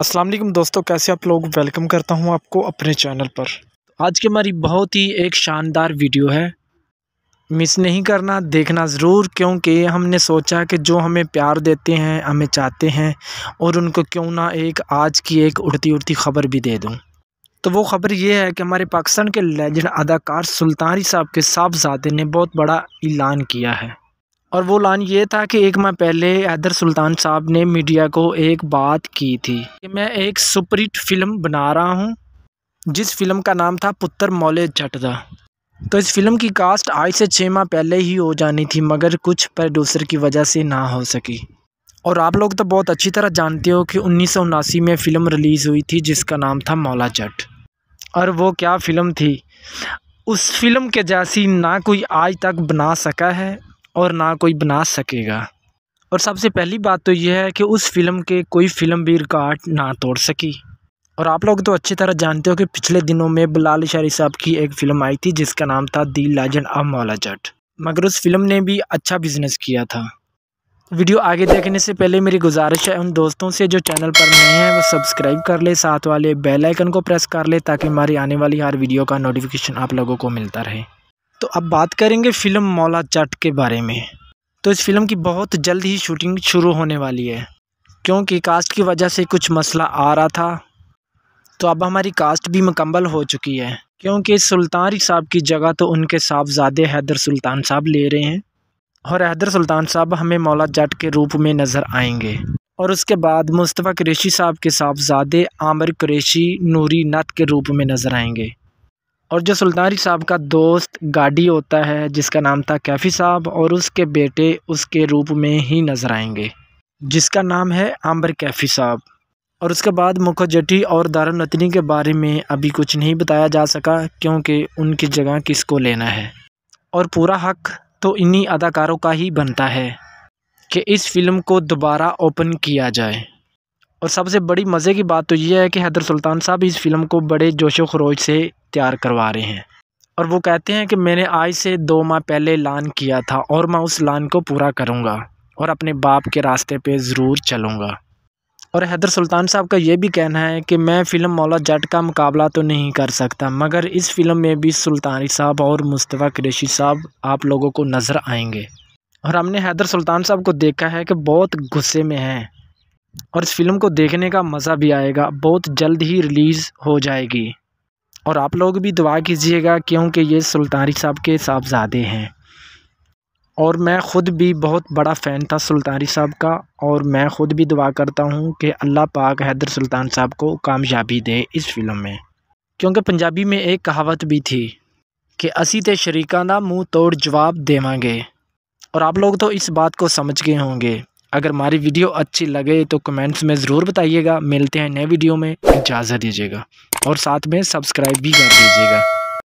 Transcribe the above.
असलम दोस्तों कैसे आप लोग वेलकम करता हूँ आपको अपने चैनल पर आज की हमारी बहुत ही एक शानदार वीडियो है मिस नहीं करना देखना ज़रूर क्योंकि हमने सोचा कि जो हमें प्यार देते हैं हमें चाहते हैं और उनको क्यों ना एक आज की एक उड़ती उड़ती खबर भी दे दूँ तो वो ख़बर ये है कि हमारे पाकिस्तान के लेजेंड अदाकार सुल्तानी साहब के साहबजादे ने बहुत बड़ा ऐलान किया है और वो लान ये था कि एक माह पहले हैदर सुल्तान साहब ने मीडिया को एक बात की थी कि मैं एक सुपरहिट फिल्म बना रहा हूँ जिस फिल्म का नाम था पुत्र मौले जटदा तो इस फिल्म की कास्ट आज से छः माह पहले ही हो जानी थी मगर कुछ प्रोड्यूसर की वजह से ना हो सकी और आप लोग तो बहुत अच्छी तरह जानते हो कि उन्नीस में फ़िल्म रिलीज़ हुई थी जिसका नाम था मौला जट और वो क्या फ़िल्म थी उस फिल्म के जैसी ना कोई आज तक बना सका है और ना कोई बना सकेगा और सबसे पहली बात तो यह है कि उस फिल्म के कोई फिल्म भी रिकॉर्ड ना तोड़ सकी और आप लोग तो अच्छी तरह जानते हो कि पिछले दिनों में बुलाल शारी साहब की एक फ़िल्म आई थी जिसका नाम था दी लाजन ऑफ मौला जट मगर उस फिल्म ने भी अच्छा बिजनेस किया था वीडियो आगे देखने से पहले मेरी गुजारिश है उन दोस्तों से जो चैनल पर नए हैं वो सब्सक्राइब कर ले साथ वाले बेल आइकन को प्रेस कर ले ताकि हमारी आने वाली हर वीडियो का नोटिफिकेशन आप लोगों को मिलता रहे तो अब बात करेंगे फ़िल्म मौला जट के बारे में तो इस फिल्म की बहुत जल्द ही शूटिंग शुरू होने वाली है क्योंकि कास्ट की वजह से कुछ मसला आ रहा था तो अब हमारी कास्ट भी मुकम्मल हो चुकी है क्योंकि सुल्तान साहब की जगह तो उनके साहबजादे हैदर सुल्तान साहब ले रहे हैं और हैदर सुल्तान साहब हमें मौला जट के रूप में नज़र आएंगे और उसके बाद मुस्तफ़ा कुरेशी साहब के साहबजादे आमिर कुरेशी नूरी नत के रूप में नज़र आएंगे और जो सुल्तानी साहब का दोस्त गाडी होता है जिसका नाम था कैफ़ी साहब और उसके बेटे उसके रूप में ही नज़र आएंगे जिसका नाम है आम्बर कैफ़ी साहब और उसके बाद मुखोजटी और नतनी के बारे में अभी कुछ नहीं बताया जा सका क्योंकि उनकी जगह किसको लेना है और पूरा हक तो इन्हीं अदाकारों का ही बनता है कि इस फिल्म को दोबारा ओपन किया जाए और सबसे बड़ी मज़े की बात तो यह है कि हैदर सुल्तान साहब इस फ़िल्म को बड़े जोश खरोश से तैयार करवा रहे हैं और वो कहते हैं कि मैंने आज से दो माह पहले लान किया था और मैं उस लान को पूरा करूँगा और अपने बाप के रास्ते पे ज़रूर चलूँगा और हैदर सुल्तान साहब का ये भी कहना है कि मैं फ़िल्म मौला जट का मुकाबला तो नहीं कर सकता मगर इस फिल्म में भी सुल्तानी साहब और मुस्तफ़ा कृषि साहब आप लोगों को नज़र आएंगे और हमने हैदर सुल्तान साहब को देखा है कि बहुत गुस्से में हैं और इस फिल्म को देखने का मज़ा भी आएगा बहुत जल्द ही रिलीज़ हो जाएगी और आप लोग भी दुआ कीजिएगा क्योंकि ये सुल्तानी साहब के साहबजादे हैं और मैं ख़ुद भी बहुत बड़ा फ़ैन था सुल्तानी साहब का और मैं ख़ुद भी दुआ करता हूँ कि अल्लाह पाक हैदर सुल्तान साहब को कामयाबी दे इस फिल्म में क्योंकि पंजाबी में एक कहावत भी थी कि असी तो शरीका का मुँह तोड़ जवाब देवेंगे और आप लोग तो इस बात को समझ गए होंगे अगर हमारी वीडियो अच्छी लगे तो कमेंट्स में ज़रूर बताइएगा मिलते हैं नए वीडियो में इजाज़त दीजिएगा और साथ में सब्सक्राइब भी कर दीजिएगा